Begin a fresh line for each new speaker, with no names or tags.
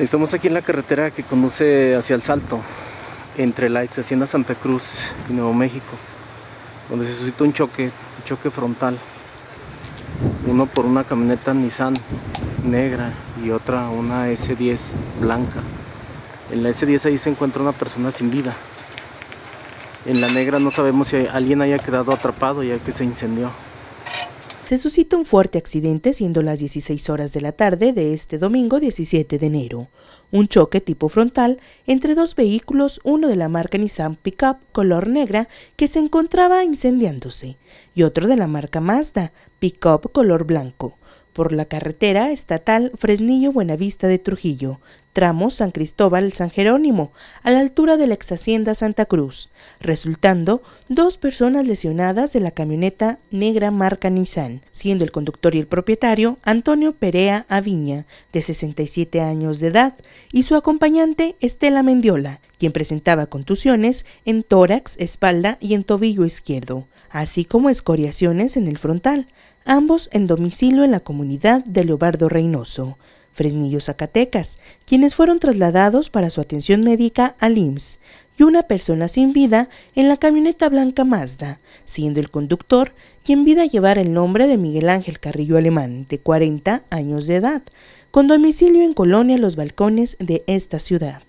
Estamos aquí en la carretera que conduce hacia el Salto, entre la ex hacienda Santa Cruz y Nuevo México, donde se suscitó un choque, un choque frontal. Uno por una camioneta Nissan negra y otra una S10 blanca. En la S10 ahí se encuentra una persona sin vida. En la negra no sabemos si alguien haya quedado atrapado ya que se incendió
se suscita un fuerte accidente siendo las 16 horas de la tarde de este domingo 17 de enero. Un choque tipo frontal entre dos vehículos, uno de la marca Nissan Pickup color negra que se encontraba incendiándose y otro de la marca Mazda Pickup color blanco por la carretera estatal Fresnillo Buenavista de Trujillo, tramos San Cristóbal San Jerónimo, a la altura de la ex hacienda Santa Cruz, resultando dos personas lesionadas de la camioneta negra marca Nissan, siendo el conductor y el propietario Antonio Perea Aviña, de 67 años de edad, y su acompañante Estela Mendiola, quien presentaba contusiones en tórax, espalda y en tobillo izquierdo, así como escoriaciones en el frontal, ambos en domicilio en la comunidad de Leobardo Reynoso. Fresnillo, Zacatecas, quienes fueron trasladados para su atención médica al IMSS, y una persona sin vida en la camioneta blanca Mazda, siendo el conductor quien vida llevar el nombre de Miguel Ángel Carrillo Alemán, de 40 años de edad, con domicilio en Colonia Los Balcones de esta ciudad.